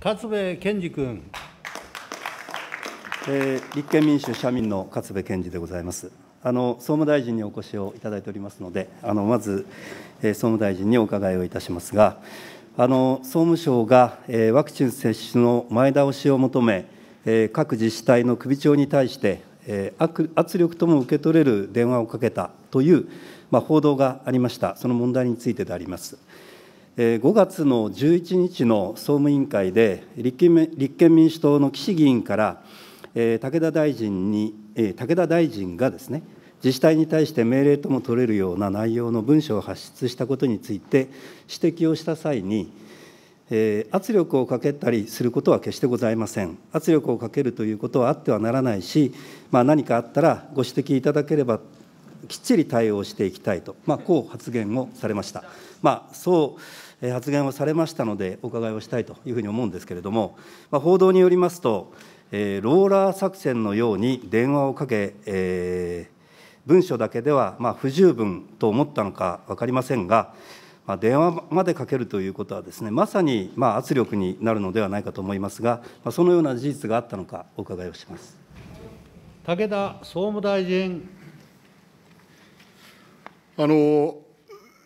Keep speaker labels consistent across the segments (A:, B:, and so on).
A: 勝部健二君。えー、立憲民主社民の勝部健二でございます。あの総務大臣にお越しをいただいておりますので、あのまず、えー、総務大臣にお伺いをいたしますが、あの総務省が、えー、ワクチン接種の前倒しを求め、えー、各自治体の首長に対して、えー、圧力とも受け取れる電話をかけたという、まあ、報道がありました、その問題についてであります。5月の11日の総務委員会で立憲民主党の岸議員から武田大臣に武田大臣がですね自治体に対して命令とも取れるような内容の文書を発出したことについて指摘をした際に、圧力をかけたりすることは決してございません圧力をかけるということはあってはならないし、まあ、何かあったらご指摘いただければきっちり対応していきたいと、まあ、こう発言をされました。まあ、そう発言をされましたので、お伺いをしたいというふうに思うんですけれども、報道によりますと、ローラー作戦のように電話をかけ、えー、文書だけではま不十分と思ったのか分かりませんが、ま電話までかけるということはです、ね、まさにま圧力になるのではないかと思いますが、まそのような事実があったのか、お伺いをします武田総務大臣。あの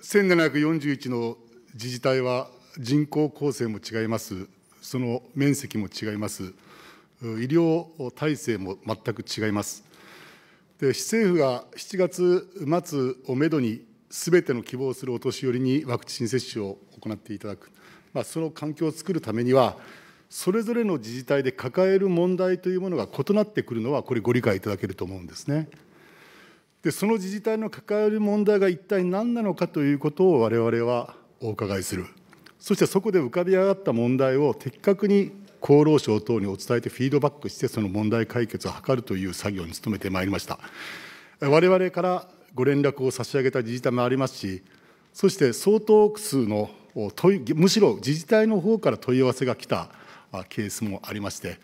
B: 1741の自治体は人口構成も違います、その面積も違います、医療体制も全く違います。で市政府が7月末をめどに、すべての希望するお年寄りにワクチン接種を行っていただく、まあ、その環境を作るためには、それぞれの自治体で抱える問題というものが異なってくるのは、これ、ご理解いただけると思うんですね。でその自治体の抱える問題が一体何なのかということを我々はお伺いするそしてそこで浮かび上がった問題を的確に厚労省等にお伝えてフィードバックしてその問題解決を図るという作業に努めてまいりました我々からご連絡を差し上げた自治体もありますしそして相当数の問いむしろ自治体の方から問い合わせが来たケースもありまして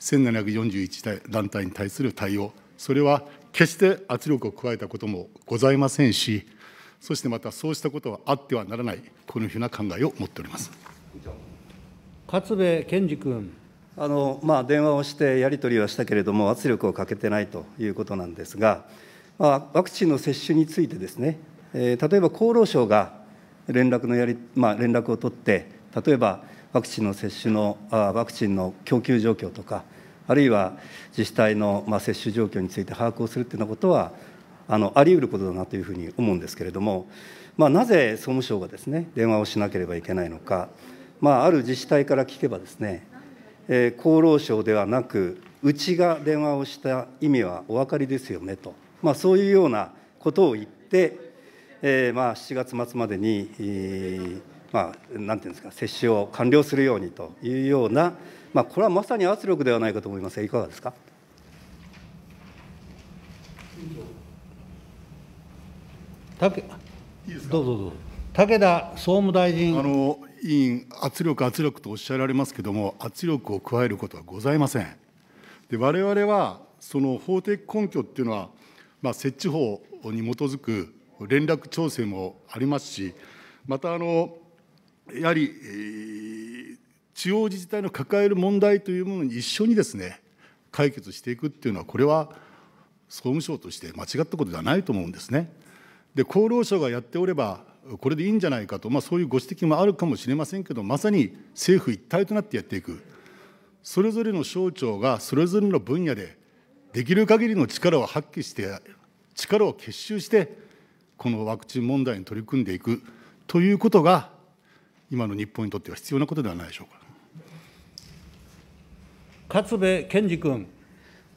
B: 1741団体に対する対応それは決して圧力を加えたこともございませんしそしてまたそうしたことはあってはならない、このような考えを持っております
A: 勝部健二君。あのまあ、電話をしてやり取りはしたけれども、圧力をかけてないということなんですが、まあ、ワクチンの接種についてですね、えー、例えば厚労省が連絡のやり、まあ、連絡を取って、例えばワクチンの接種のあ、ワクチンの供給状況とか、あるいは自治体の、まあ、接種状況について把握をするというようなことは、あのあり得ることだなというふうに思うんですけれども、まあ、なぜ総務省がですね電話をしなければいけないのか、まあ、ある自治体から聞けばですね、えー、厚労省ではなくうちが電話をした意味はお分かりですよねと、まあ、そういうようなことを言って、えー、まあ7月末までに、えー、まあ、なんていうんですか、接種を完了するようにというような、まあ、これはまさに圧力ではないかと思いますが、いかがですか。
B: どうぞどうぞ。武田総務大臣。あの委員、圧力、圧力とおっしゃられますけれども、圧力を加えることはございません。で我々は、その法的根拠っていうのは、まあ、設置法に基づく連絡調整もありますし、またあの、やはり、えー、地方自治体の抱える問題というものに一緒にですね、解決していくっていうのは、これは総務省として間違ったことではないと思うんですね。で厚労省がやっておればこれでいいんじゃないかと、まあ、そういうご指摘もあるかもしれませんけどまさに政府一体となってやっていくそれぞれの省庁がそれぞれの分野でできる限りの力を発揮して力を結集してこのワクチン問題に取り組んでいくということが今の日本にとっては必要なことではないでしょう
A: か勝部健二君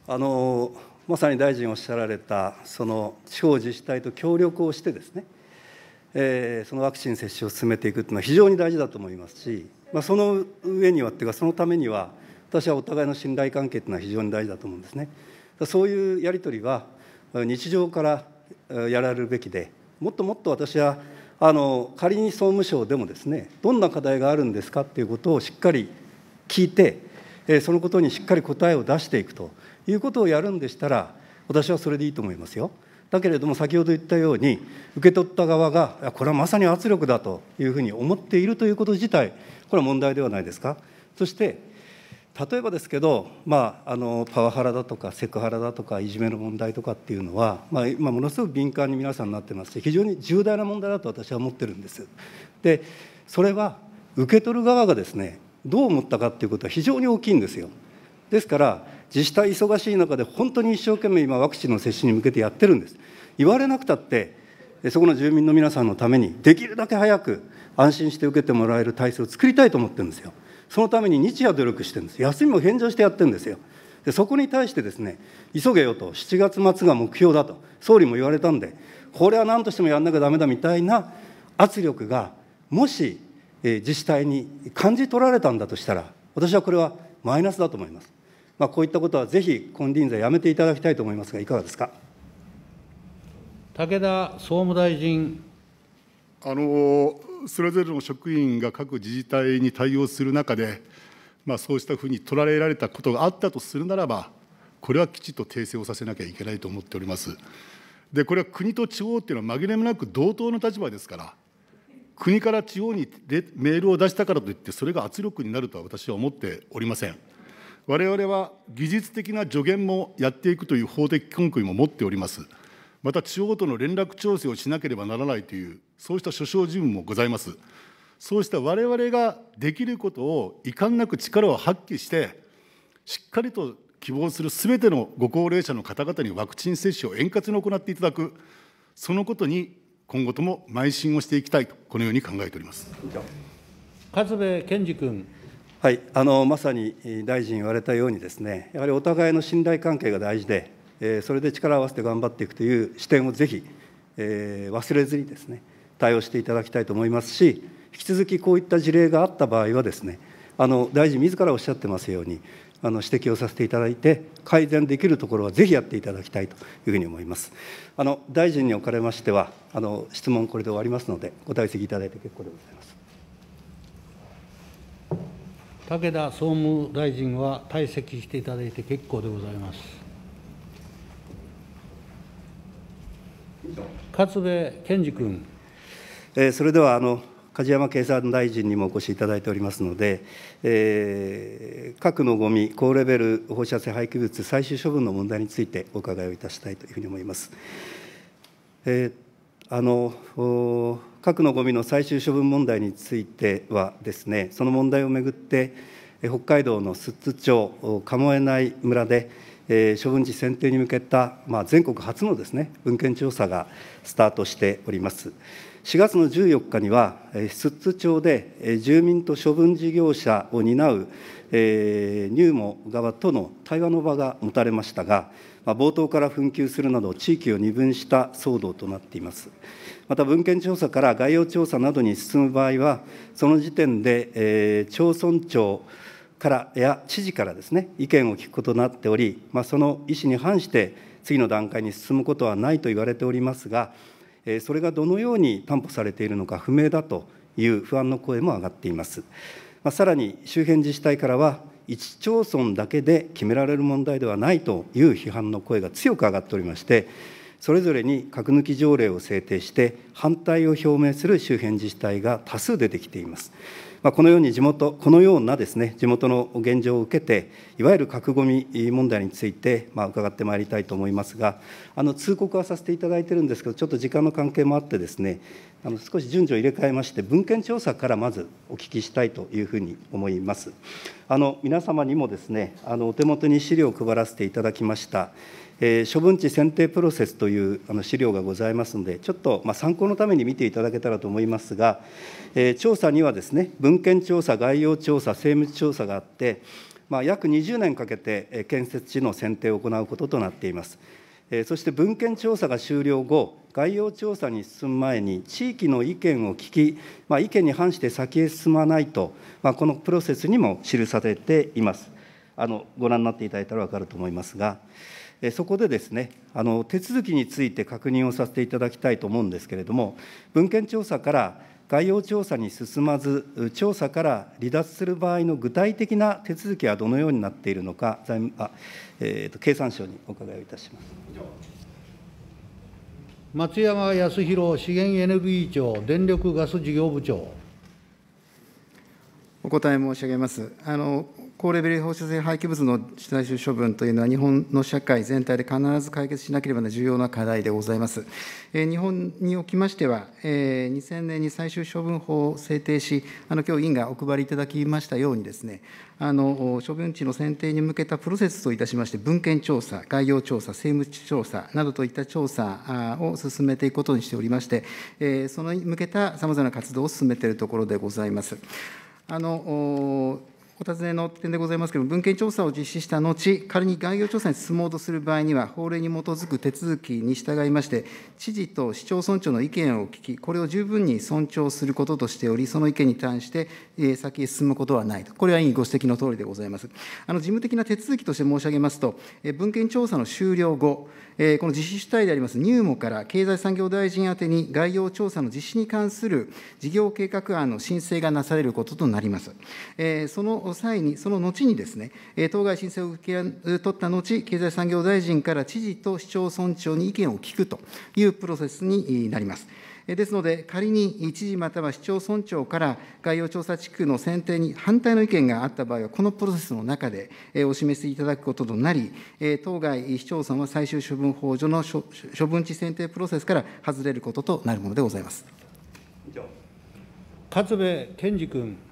A: あのまさに大臣おっしゃられたその地方自治体と協力をしてですね、えー、そのワクチン接種を進めていくというのは非常に大事だと思いますし、まあ、その上にはっていうかそのためには私はお互いの信頼関係というのは非常に大事だと思うんですね。そういうやり取りは日常からやられるべきでもっともっと私はあの仮に総務省でもですねどんな課題があるんですかということをしっかり聞いてそのことにしっかり答えを出していくと。いうことをやるんでしたら私はそれでいいと思いますよ。だけれども先ほど言ったように受け取った側がこれはまさに圧力だというふうに思っているということ自体これは問題ではないですか。そして例えばですけど、まあ、あのパワハラだとかセクハラだとかいじめの問題とかっていうのは、まあ、今ものすごく敏感に皆さんなってまし非常に重大な問題だと私は思ってるんです。でそれは受け取る側がですねどう思ったかっていうことは非常に大きいんですよ。ですから自治体忙しい中で、本当に一生懸命今、ワクチンの接種に向けてやってるんです。言われなくたって、そこの住民の皆さんのために、できるだけ早く安心して受けてもらえる体制を作りたいと思ってるんですよ。そのために日夜努力してるんです。休みも返上してやってるんですよ。でそこに対してですね、急げよと、7月末が目標だと、総理も言われたんで、これは何としてもやんなきゃだめだみたいな圧力が、もし、自治体に感じ取られたんだとしたら、私はこれはマイナスだと思います。まあ、こういったことはぜひ金輪際やめていただきたいと思いますが、いかがですか
B: 武田総務大臣。あのそれぞれの職員が各自治体に対応する中で、まあ、そうしたふうに取られられたことがあったとするならば、これはきちっと訂正をさせなきゃいけないと思っております。でこれは国と地方っていうのは紛れもなく同等の立場ですから、国から地方にメールを出したからといって、それが圧力になるとは私は思っておりません。我々は技術的な助言もやっていくという法的根拠も持っております。また地方との連絡調整をしなければならないという、そうした所小事務もございます。そうした我々ができることを遺憾なく力を発揮して、しっかりと希望するすべてのご高齢者の方々にワクチン接種を円滑に行っていただく、そのことに今後とも邁
A: 進をしていきたいと、このように考えております。勝部健二君。はい、あのまさに大臣言われたようにです、ね、やはりお互いの信頼関係が大事で、えー、それで力を合わせて頑張っていくという視点をぜひ、えー、忘れずにです、ね、対応していただきたいと思いますし、引き続きこういった事例があった場合はです、ね、あの大臣自らおっしゃってますように、あの指摘をさせていただいて、改善できるところはぜひやっていただきたいというふうに思います。あの大臣におかれましては、あの質問、これで終わりますので、ご退席いただいて結構でございます。
C: 武田総務大臣は退席していただいて結構でございます。
A: 勝部健二君。えー、それではあの梶山経産大臣にもお越しいただいておりますので、えー、核のごみ、高レベル放射性廃棄物最終処分の問題についてお伺いをいたしたいというふうに思います。えー、あの核のごみの最終処分問題についてはですね、その問題をめぐって、北海道の寿都町鴨江内村で、え処分地選定に向けた、まあ、全国初のですね文献調査がスタートしております。4月の14日には、寿都町で住民と処分事業者を担う、えー、ニューモ側との対話の場が持たれましたが、まあ、冒頭から紛糾するなど、地域を二分した騒動となっています。また、文献調査から概要調査などに進む場合は、その時点で、えー、町村長からや知事からですね、意見を聞くことになっており、まあ、その意思に反して、次の段階に進むことはないと言われておりますが、えー、それがどのように担保されているのか不明だという不安の声も上がっています。まあ、さらに周辺自治体からは1町村だけで決められる問題ではないという批判の声が強く上がっておりまして、それぞれに核抜き条例を制定して、反対を表明する周辺自治体が多数出てきています。まあ、このように地元、このようなですね地元の現状を受けて、いわゆる核ごみ問題について、まあ、伺ってまいりたいと思いますが、あの通告はさせていただいてるんですけど、ちょっと時間の関係もあって、ですねあの少し順序を入れ替えまして、文献調査からまずお聞きしたいというふうに思います。あの皆様にもですね、あのお手元に資料を配らせていただきました、えー、処分地選定プロセスというあの資料がございますので、ちょっと、まあ、参考のために見ていただけたらと思いますが、えー、調査にはですね、文献調査、概要調査、政務調査があって、まあ、約20年かけて建設地の選定を行うこととなっています。そして文献調査が終了後、概要調査に進む前に、地域の意見を聞き、まあ、意見に反して先へ進まないと、まあ、このプロセスにも記されています。あのご覧になっていただいたら分かると思いますが、そこでですねあの手続きについて確認をさせていただきたいと思うんですけれども、文献調査から概要調査に進まず、調査から離脱する場合の具体的な手続きはどのようになっているのか、財務あえーと、経産省にお伺いをいたします
C: 松山康弘資源エネルギー庁
D: 電力ガス事業部長。お答え申し上げます。あの高レベル放射性廃棄物の最終処分というのは、日本の社会全体で必ず解決しなければならない重要な課題でございます。日本におきましては、2000年に最終処分法を制定し、あの今日委員がお配りいただきましたようにです、ね、あの処分地の選定に向けたプロセスといたしまして、文献調査、概要調査、政務調査などといった調査を進めていくことにしておりまして、そのに向けたさまざまな活動を進めているところでございます。あのお尋ねの点でございますけれども、文献調査を実施した後、仮に概要調査に進もうとする場合には、法令に基づく手続きに従いまして、知事と市町村長の意見を聞き、これを十分に尊重することとしており、その意見に対して先へ進むことはないと、これは委員ご指摘のとおりでございます。あの事務的な手続きとして申し上げますと、文献調査の終了後、この実施主体であります入門から経済産業大臣宛てに概要調査の実施に関する事業計画案の申請がなされることとなります。その際に、その後にですね、当該申請を受け取った後、経済産業大臣から知事と市町村長に意見を聞くというプロセスになります。ですので、仮に知事または市町村長から概要調査地区の選定に反対の意見があった場合は、このプロセスの中でお示しいただくこととなり、当該市町村は最終処分法上の処分地選定プロセスから外れることとなるものでございます。
A: 勝部健二君。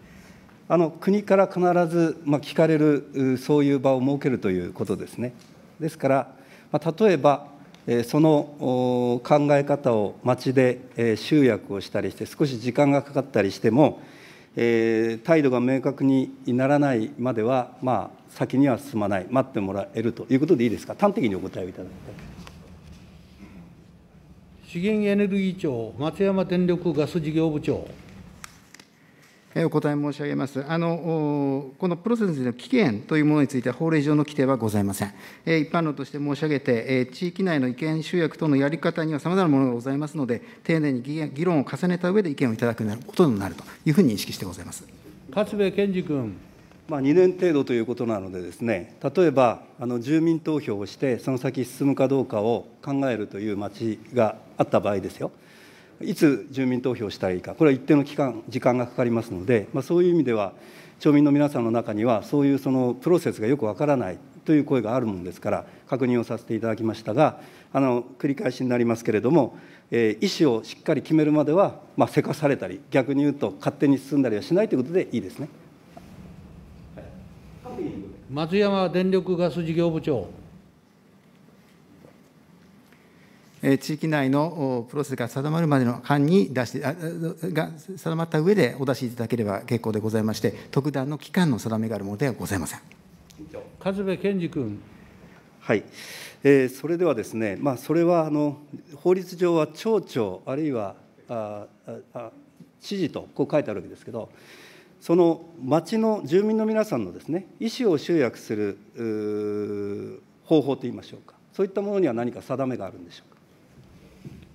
A: あの国から必ず、まあ、聞かれるそういう場を設けるということですね。ですから、まあ、例えばその考え方を町で集約をしたりして少し時間がかかったりしても態度が明確にならないまでは、まあ、先には進まない待ってもらえるということでいいですか端的にお答えをいただきたい
C: 資源エネルギー庁松山電力
D: ガス事業部長お答え申し上げます。あのこのプロセスの期限というものについては、法令上の規定はございません。一般論として申し上げて、地域内の意見集約等のやり方にはさまざまなものがございますので、丁寧に議論を重ねた上で意見をいただくことになるというふうに認識してございます
A: 勝部健二君。まあ、2年程度ということなのでです、ね、例えばあの住民投票をして、その先進むかどうかを考えるという町があった場合ですよ。いつ住民投票したらいいか、これは一定の期間、時間がかかりますので、まあ、そういう意味では、町民の皆さんの中には、そういうそのプロセスがよくわからないという声があるものですから、確認をさせていただきましたが、あの繰り返しになりますけれども、えー、意思をしっかり決めるまでは、まあ、せかされたり、逆に言うと、勝手に進んだりはしないということでいいですね。
D: 松山電力ガス事業部長。地域内のプロセスが定まるまでの間に出してが定まった上でお出しいただければ結構でございまして、特段の期間の定めが
A: あるものではございません。和部健二君。はい、えー、それではですね、まあ、それはあの法律上は町長、あるいはああ知事とこう書いてあるわけですけど、その町の住民の皆さんのですね意思を集約する方法といいましょうか、そういったものには何か定めがあるんでしょうか。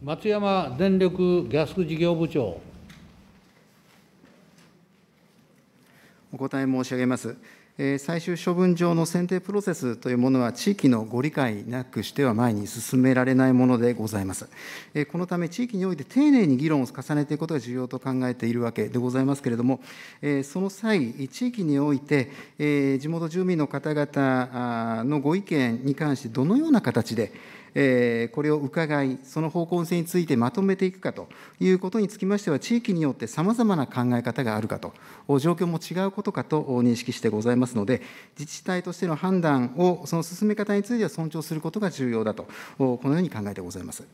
C: 松山電力ガス事業部長。
D: お答え申し上げます。最終処分場の選定プロセスというものは、地域のご理解なくしては前に進められないものでございます。このため、地域において丁寧に議論を重ねていくことが重要と考えているわけでございますけれども、その際、地域において、地元住民の方々のご意見に関して、どのような形で、えこれを伺い、その方向性についてまとめていくかということにつきましては、地域によってさまざまな考え方があるかと、状況も違うことかと認識してございますので、自治体としての判断を、その進め方については尊重することが重要だと、
A: このように考えてございます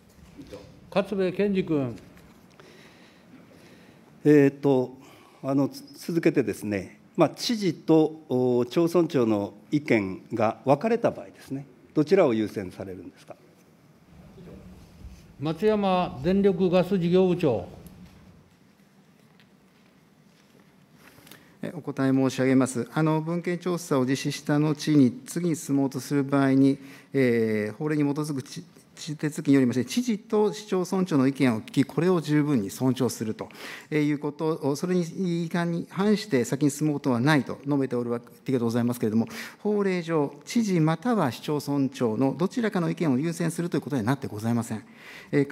D: 勝部賢治君。
A: えーと、とあの続けてですね、まあ、知事と町村長の意見が分かれた場合ですね、どちらを優先されるんですか。
C: 松山電力ガス事業部長。
D: お答え申し上げます。あの文献調査を実施した後に、次に進もうとする場合に、えー、法令に基づく手続きによりまして、知事と市町村長の意見を聞き、これを十分に尊重するということ、それに違反に反して先に進むことはないと述べておるわけでございますけれども、法令上、知事または市町村長のどちらかの意見を優先するということになってございません。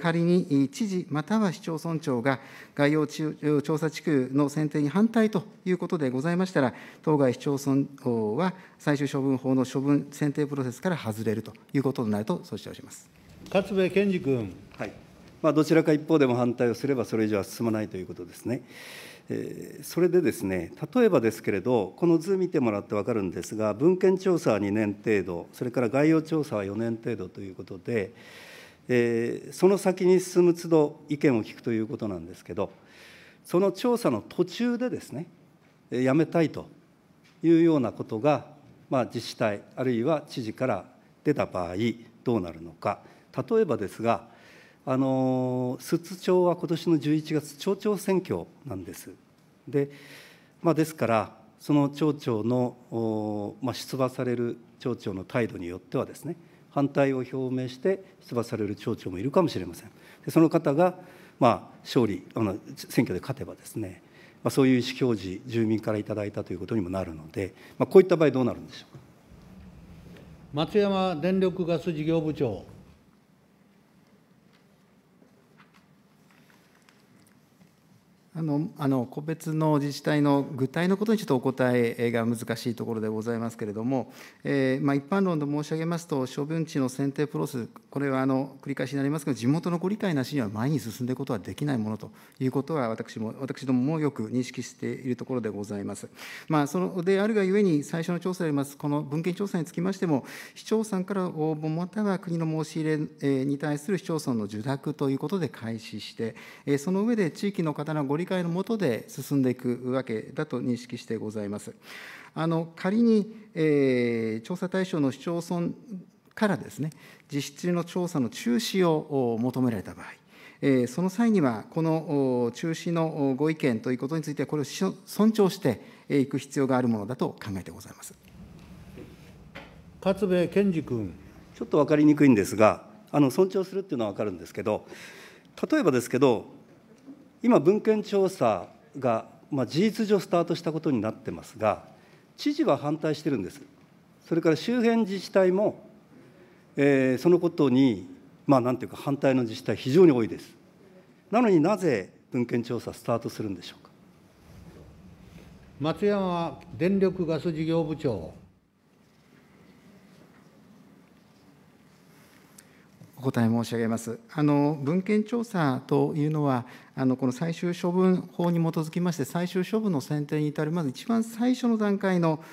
D: 仮に知事または市町村長が概要調査地区の選定に反対ということでございましたら、当該市町村は最終処分法の処分選定プロセスから外れるということになると、知をし
A: ます。勝部健二君。はいまあ、どちらか一方でも反対をすれば、それ以上は進まないということですね。えー、それでですね、例えばですけれど、この図見てもらって分かるんですが、文献調査は2年程度、それから概要調査は4年程度ということで、えー、その先に進む都度意見を聞くということなんですけど、その調査の途中でですね、やめたいというようなことが、まあ、自治体、あるいは知事から出た場合、どうなるのか、例えばですが、あの寿都町は今年の11月、町長選挙なんです。でまあ、ですから、その町長の、まあ、出馬される町長の態度によってはですね、反対を表明して出馬される町長もいるかもしれません。でその方が、まあ、勝利あの、選挙で勝てばですね、まあ、そういう意思表示、住民からいただいたということにもなるので、まあ、こういった場合、どうなるんでしょうか。
C: 松山電力ガス事業部長。
D: あのあの個別の自治体の具体のことにちょっとお答えが難しいところでございますけれども、えーまあ、一般論で申し上げますと、処分地の選定プロセス、これはあの繰り返しになりますけど、地元のご理解なしには前に進んでいくことはできないものということは、私も私どももよく認識しているところでございます。まあ、そのであるがゆえに、最初の調査であります、この文献調査につきましても、市町村から応募、または国の申し入れに対する市町村の受諾ということで開始して、その上で地域の方のご理解理解のとで進んでいくわけだと認識してございます。あの仮に、えー、調査対象の市町村からですね、実質の調査の中止を求められた場合、えその際には、この中止のご意見ということについては、これを尊重していく必要があるものだと考えてご
A: ざいます勝部賢治君。ちょっと分かりにくいんですが、あの尊重するっていうのは分かるんですけど、例えばですけど、今、文献調査が、まあ、事実上スタートしたことになってますが、知事は反対してるんです、それから周辺自治体も、えー、そのことに、まあ、なんていうか、反対の自治体、非常に多いです。なのになぜ文献調査、スタートするんでしょうか。
C: 松山電力ガス事業
D: 部長。答え申し上げます。あの文献調査というのは、あのこの最終処分法に基づきまして、最終処分の選定に至る、まず一番最初の段階の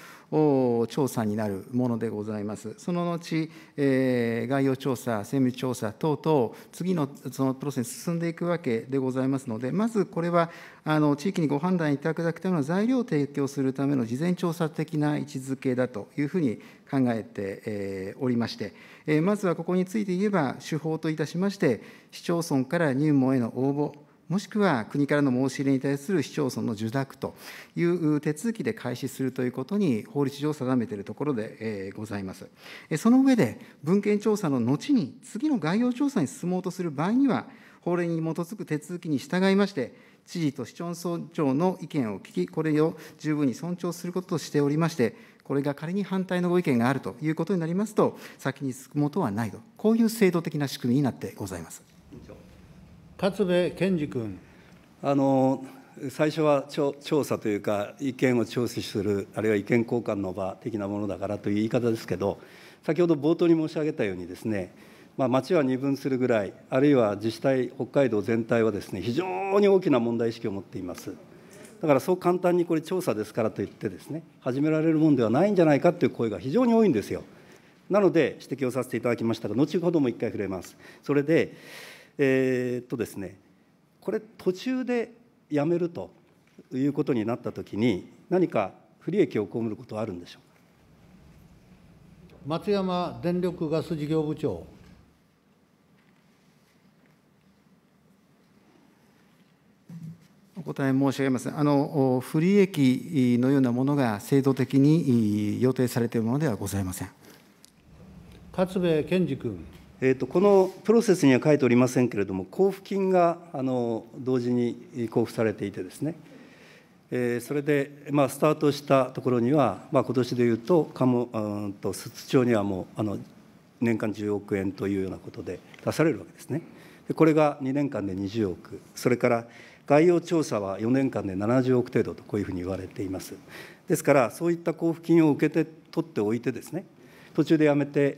D: 調査になるものでございます。その後、えー、概要調査、政務調査等々、次のそのプロセスに進んでいくわけでございますので、まずこれは、あの地域にご判断いただくための材料を提供するための事前調査的な位置づけだというふうに考えて、えー、おりまして、えー、まずはここについて言えば、手法といたしまして、市町村から入門への応募、もしくは国からの申し入れに対する市町村の受諾という手続きで開始するということに法律上定めているところでございます。その上で、文献調査の後に次の概要調査に進もうとする場合には、法令に基づく手続きに従いまして、知事と市町村長の意見を聞き、これを十分に尊重することとしておりまして、これが仮に反対のご意見があるということになりますと、先に進むことはないと、こういう制度的な仕組みになってございます。
A: 勝部健二君。あの最初は調査というか意見を聴取するあるいは意見交換の場的なものだからという言い方ですけど先ほど冒頭に申し上げたようにですね、まあ、町は二分するぐらいあるいは自治体北海道全体はですね非常に大きな問題意識を持っていますだからそう簡単にこれ調査ですからといってですね始められるもんではないんじゃないかという声が非常に多いんですよなので指摘をさせていただきましたが後ほども一回触れますそれでえー、っとですね、これ途中でやめるということになったときに、何か不利益を被ることはあるんでしょうか松山電力ガス事業部長。
D: お答え申し上げますあの不利益のようなものが制度的に
A: 予定されているものではございません
C: 勝部健二君。
A: えーと、このプロセスには書いておりませんけれども、交付金があの同時に交付されていてですね、えー、それで、まあ、スタートしたところには、まあ今年でいうと、かうんと寿都町にはもうあの年間10億円というようなことで出されるわけですね。でこれが2年間で20億、それから概要調査は4年間で70億程度とこういうふうに言われています。ですから、そういった交付金を受けて取っておいてですね、途中でやめて、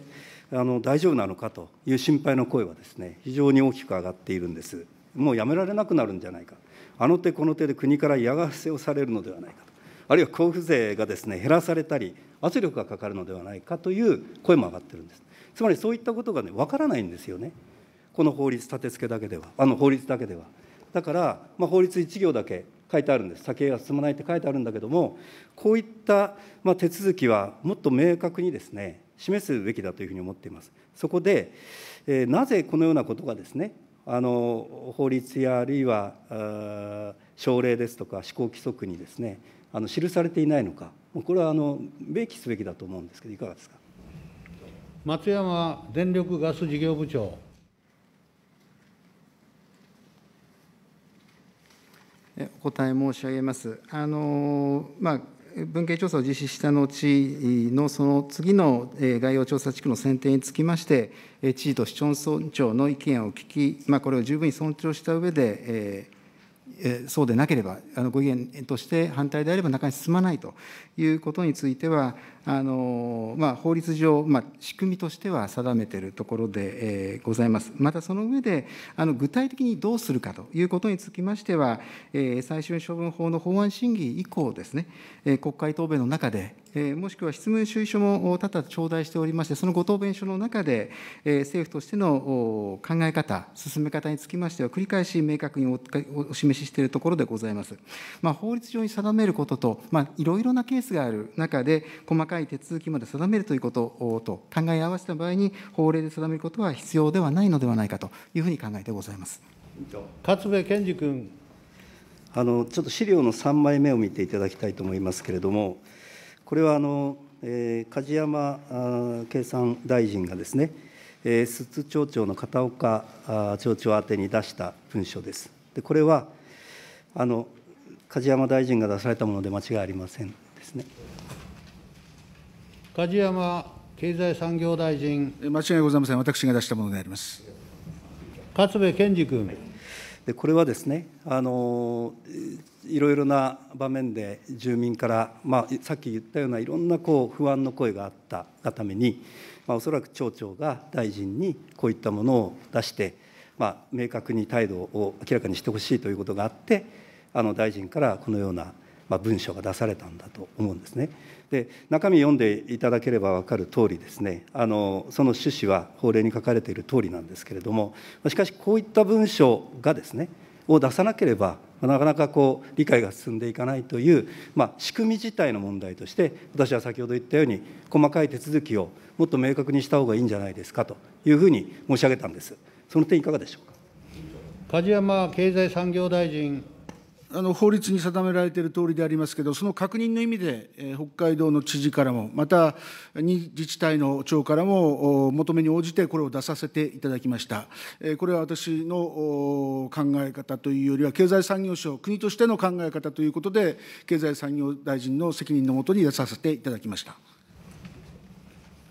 A: あの大丈夫なのかという心配の声はですね非常に大きく上がっているんです。もうやめられなくなるんじゃないか、あの手この手で国から嫌がらせをされるのではないかと、あるいは交付税がですね減らされたり、圧力がかかるのではないかという声も上がってるんです。つまりそういったことがね分からないんですよね。この法律立て付けだけでは、あの法律だけでは。だから、まあ、法律1行だけ書いてあるんです、酒が進まないって書いてあるんだけども、こういった、まあ、手続きはもっと明確にですね、示すべきだというふうに思っています。そこで、えなぜこのようなことがですねあの法律やあるいは省令ですとか施行規則にですねあの記されていないのか、これはあの明記すべきだと思うんですけど、いかがですか
C: 松山電力ガス事業部
D: 長。お答え申し上げます。あのまあ文献調査を実施した後のその次の概要調査地区の選定につきまして、知事と市町村長の意見を聞き、これを十分に尊重したうえで、そうでなければ、あのご意見として反対であれば、なかなか進まないということについては、あのまあ、法律上、まあ、仕組みとしては定めているところで、えございます。またその上で、あの具体的にどうするかということにつきましては、え最終処分法の法案審議以降ですね、え国会答弁の中で、もしくは質問主意書も多々頂戴しておりまして、そのご答弁書の中で、政府としての考え方、進め方につきましては、繰り返し明確にお示ししているところでございます。まあ、法律上に定めることと、まあ、いろいろなケースがある中で、細かい手続きまで定めるということと考え合わせた場合に、法令で定めることは必要ではないのではないかというふうに考えてございます。
A: 勝部賢治君。あのちょっと資料の3枚目を見ていただきたいと思いますけれども、これはあの、えー、梶山経産大臣がですね、えー、寿都町長の片岡町長宛に出した文書です。でこれはあの梶山大臣が出されたもので間違いありませんですね。
C: 梶山経済産業大臣。間違いございません。私が出したものであり
A: ます。勝部健二君。でこれはですねあのいろいろな場面で住民から、まあ、さっき言ったようないろんなこう不安の声があったがために、まあ、おそらく町長が大臣にこういったものを出して、まあ、明確に態度を明らかにしてほしいということがあってあの大臣からこのような、ま文書が出されたんだと思うんですね。で中身読んでいただければ分かる通りですねあのその趣旨は法令に書かれている通りなんですけれどもしかしこういった文書がですねを出さなければなかなかこう理解が進んでいかないという、まあ、仕組み自体の問題として私は先ほど言ったように細かい手続きをもっと明確にした方がいいんじゃないですかというふうに申し上げたんですその点いかがでしょうか梶山経済産業大臣
E: あの法律に定められているとおりでありますけど、その確認の意味で、えー、北海道の知事からも、また自治体の長からも求めに応じてこれを出させていただきました。えー、これは私の考え方というよりは、経済産業省、国としての考え方ということで、経済産業大臣の責任のもとに出させていただきました。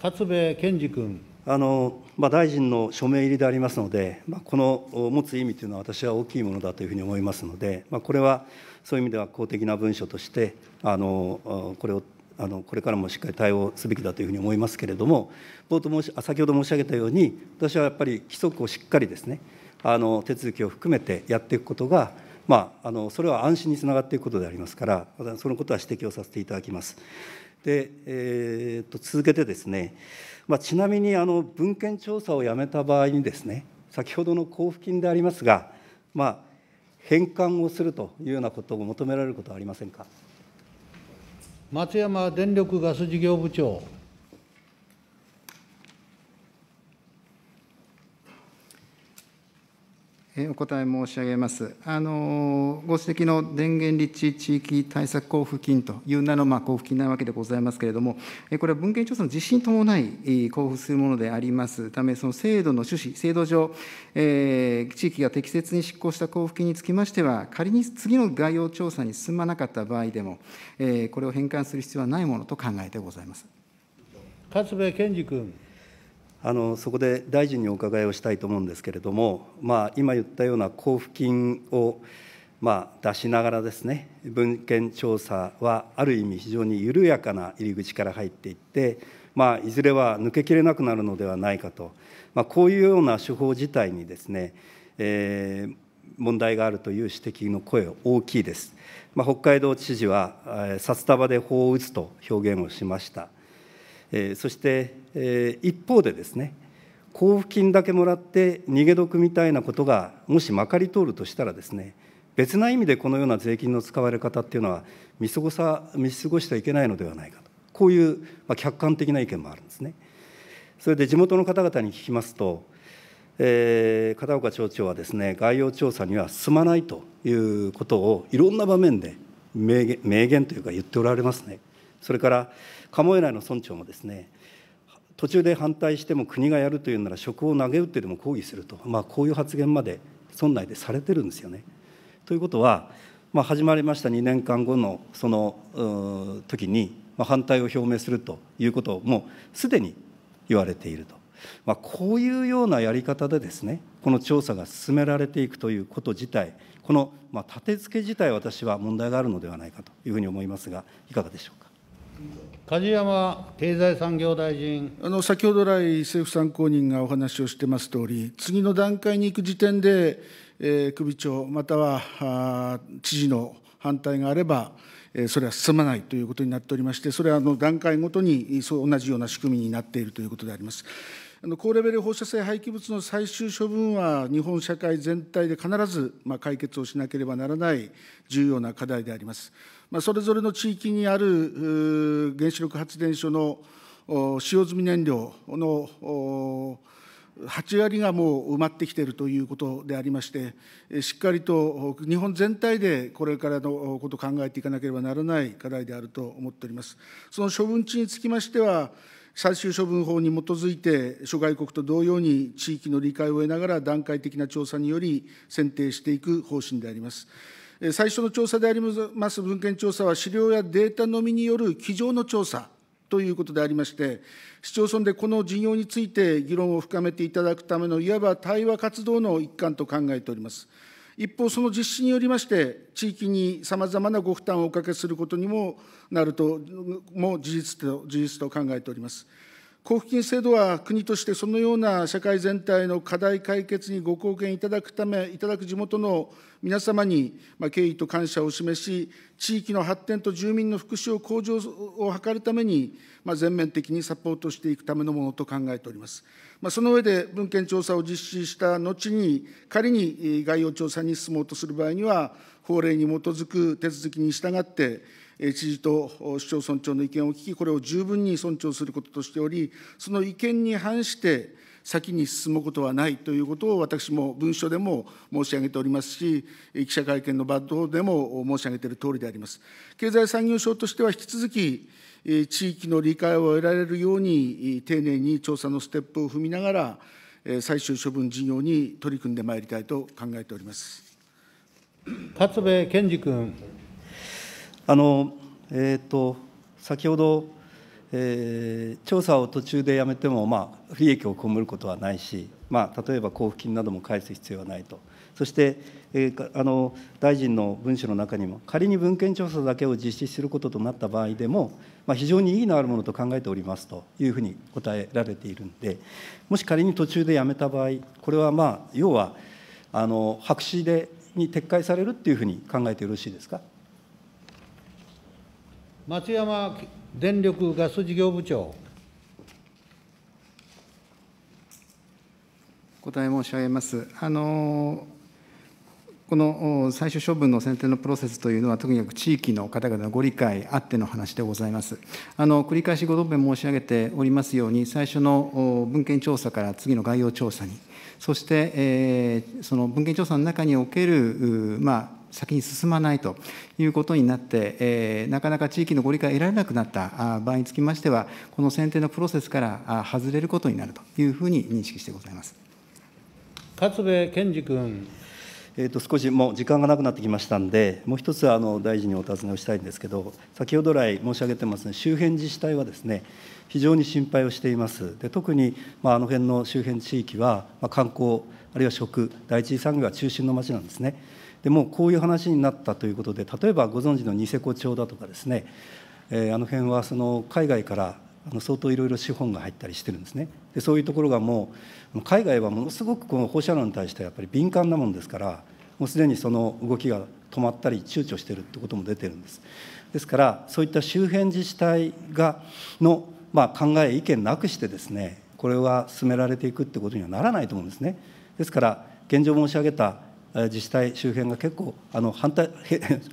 A: 勝部健二君。大臣の署名入りでありますので、この持つ意味というのは、私は大きいものだというふうに思いますので、これはそういう意味では公的な文書として、これをこれからもしっかり対応すべきだというふうに思いますけれども、冒頭、先ほど申し上げたように、私はやっぱり規則をしっかりですね、手続きを含めてやっていくことが、それは安心につながっていくことでありますから、そのことは指摘をさせていただきます。で、続けてですね、まあ、ちなみにあの文献調査をやめた場合にですね先ほどの交付金でありますが、まあ、返還をするというようなことを求められることはありませんか
C: 松山電力ガス事
D: 業部長。お答え申し上げます。あのご指摘の電源立地地域対策交付金という名の、まあ、交付金なわけでございますけれども、これは文献調査の実施に伴い交付するものでありますため、その制度の趣旨、制度上、えー、地域が適切に執行した交付金につきましては、仮に次の概要調査に進まなかった場合でも、えー、これを返還する必要はないものと考えてございます。
A: 勝部賢治君。あのそこで大臣にお伺いをしたいと思うんですけれども、まあ、今言ったような交付金を、まあ、出しながらですね文献調査はある意味非常に緩やかな入り口から入っていって、まあ、いずれは抜けきれなくなるのではないかと、まあ、こういうような手法自体にですね、えー、問題があるという指摘の声大きいです。まあ、北海道知事は、札束で法を打つと表現をしました。えそして、え一方でですね交付金だけもらって逃げ得みたいなことがもしまかり通るとしたらですね別な意味でこのような税金の使われ方っていうのは見過ごさ見過ごしてはいけないのではないかとこういう客観的な意見もあるんですね。それで地元の方々に聞きますと、えー、片岡町長はですね概要調査には進まないということをいろんな場面で明言というか言っておられますね。それから鴨居内の村長もですね途中で反対しても国がやるというなら職を投げ打ってでも抗議すると、まあ、こういう発言まで村内でされてるんですよね。ということは、まあ、始まりました2年間後のその時に、まあ、反対を表明するということもすでに言われていると、まあ、こういうようなやり方でですねこの調査が進められていくということ自体この、まあ、立て付け自体私は問題があるのではないかというふうに思いますがいかがでしょうか。梶
C: 山経済産業大臣。
E: あの先ほど来、政府参考人がお話をしてます通り、次の段階に行く時点で、えー、首長、または知事の反対があれば、えー、それは進まないということになっておりまして、それはあの段階ごとにそう同じような仕組みになっているということであります。あの高レベル放射性廃棄物の最終処分は、日本社会全体で必ず、まあ、解決をしなければならない重要な課題であります。それぞれの地域にある原子力発電所の使用済み燃料の8割がもう埋まってきているということでありまして、しっかりと日本全体でこれからのことを考えていかなければならない課題であると思っております。その処分地につきましては、最終処分法に基づいて、諸外国と同様に地域の理解を得ながら、段階的な調査により選定していく方針であります。最初の調査であります文献調査は、資料やデータのみによる机上の調査ということでありまして、市町村でこの事業について議論を深めていただくための、いわば対話活動の一環と考えております。一方、その実施によりまして、地域にさまざまなご負担をおかけすることにもなると、も事実と事実と考えております。交付金制度は国としてそのような社会全体の課題解決にご貢献いただくため、いただく地元の皆様に敬意と感謝を示し、地域の発展と住民の福祉を向上を図るために、全面的にサポートしていくためのものと考えております。その上で、文献調査を実施した後に、仮に概要調査に進もうとする場合には、法令に基づく手続きに従って、知事と市町村長の意見を聞き、これを十分に尊重することとしており、その意見に反して先に進むことはないということを私も文書でも申し上げておりますし、記者会見の場等でも申し上げているとおりであります。経済産業省としては引き続き、地域の理解を得られるように、丁寧に調査のステップを踏みながら、最終処分事業に取り組んでまいりたいと考えております。
A: 勝部賢治君。あの、えーと、先ほど、えー、調査を途中でやめても、まあ、利益を被ることはないし、まあ、例えば交付金なども返す必要はないと、そして、えー、あの大臣の文書の中にも、仮に文献調査だけを実施することとなった場合でも、まあ、非常に意義のあるものと考えておりますというふうに答えられているんで、もし仮に途中でやめた場合、これはまあ、要は、あの白紙でに撤回されるっていうふうに考えてよろしいですか。
C: 松山電力ガス事
D: 業部長。お答え申し上げます。あのこの最終処分の選定のプロセスというのは、とにかく地域の方々のご理解あっての話でございます。あの繰り返しご答弁申し上げておりますように、最初の文献調査から次の概要調査に、そして、えー、その文献調査の中における、まあ、先に進まないということになって、えー、なかなか地域のご理解を得られなくなった場合につきましては、この選定のプロセスから外れることになるというふうに認識してございます
A: 勝部賢二君。えー、と少しもう時間がなくなってきましたんで、もう一つあの大臣にお尋ねをしたいんですけど、先ほど来申し上げてますね、周辺自治体はですね、非常に心配をしています、で特に、まあ、あの辺の周辺地域は、ま観光、あるいは食、第一次産業が中心の町なんですね。でもうこういう話になったということで例えばご存知のニセコ町だとかですね、えー、あの辺はその海外からあの相当いろいろ資本が入ったりしてるんですねでそういうところがもう海外はものすごくこの放射能に対してやっぱり敏感なもんですからもうすでにその動きが止まったり躊躇してるってことも出てるんですですからそういった周辺自治体がの、まあ、考え意見なくしてですねこれは進められていくってことにはならないと思うんですねですから現状申し上げた自治体周辺が結構あの反対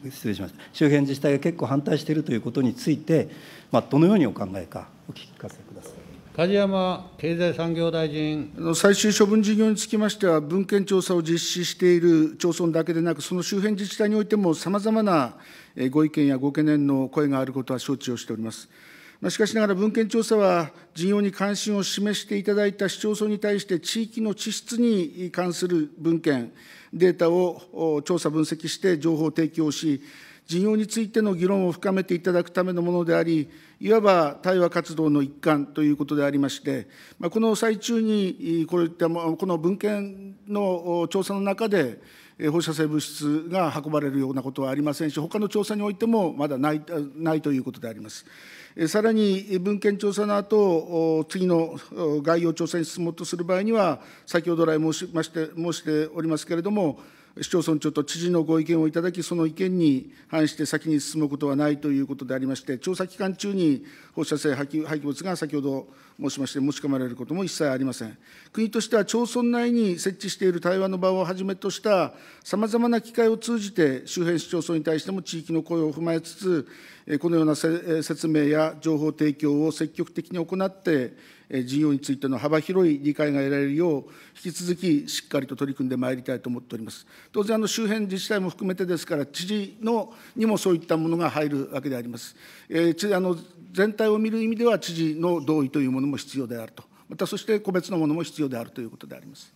A: 失礼しました周辺自治体が結構反対しているということについて、まあ、どのようにお考えかお聞かせください。
C: 梶山経済産業大臣最終
E: 処分事業につきましては、文献調査を実施している町村だけでなく、その周辺自治体においても、さまざまなご意見やご懸念の声があることは承知をしております。しかしながら文献調査は、事業に関心を示していただいた市町村に対して、地域の地質に関する文献、データを調査分析して情報を提供し、事業についての議論を深めていただくためのものであり、いわば対話活動の一環ということでありまして、この最中に、こういったこの文献の調査の中で、放射性物質が運ばれるようなことはありませんし、他の調査においてもまだないないということであります。さらに文献調査の後、次の概要調査に進もうとする場合には、先ほど来申しまして申しておりますけれども、市町村長と知事のご意見をいただき、その意見に反して先に進むことはないということでありまして、調査期間中に放射性廃棄物が先ほど申しまして、持ち込まれることも一切ありません。国としては町村内に設置している対話の場をはじめとしたさまざまな機会を通じて、周辺市町村に対しても地域の声を踏まえつつ、このような説明や情報提供を積極的に行って、事業についての幅広い理解が得られるよう、引き続きしっかりと取り組んでまいりたいと思っております。当然、周辺自治体も含めてですから、知事のにもそういったものが入るわけであります。えー、あの全体を見る意味では、知事の同意というものも必要であると、またそして個別のものも必要であるということであります。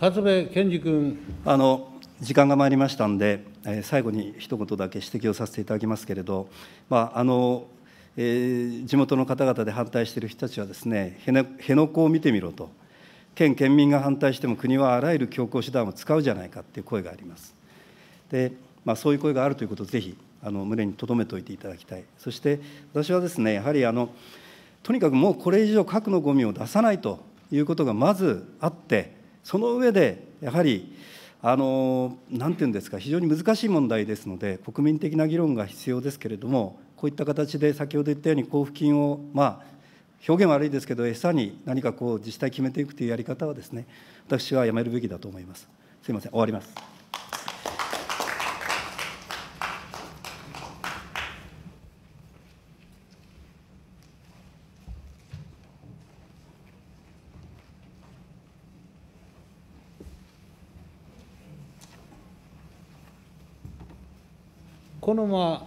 A: 勝部健二君あの時間が参りましたんで、えー、最後に一言だけ指摘をさせていただきますけれど、まあ、あのえー、地元の方々で反対している人たちはですね辺野古を見てみろと県県民が反対しても国はあらゆる強硬手段を使うじゃないかという声がありますで、まあ、そういう声があるということをぜひあの胸に留めておいていただきたいそして私はですねやはりあのとにかくもうこれ以上核のごみを出さないということがまずあってその上でやはりあのなんていうんですか非常に難しい問題ですので国民的な議論が必要ですけれどもこういった形で先ほど言ったように交付金を、まあ、表現悪いですけど、餌に何かこう自治体決めていくというやり方はですね、私はやめるべきだと思います。すいません、終わります。
E: このまま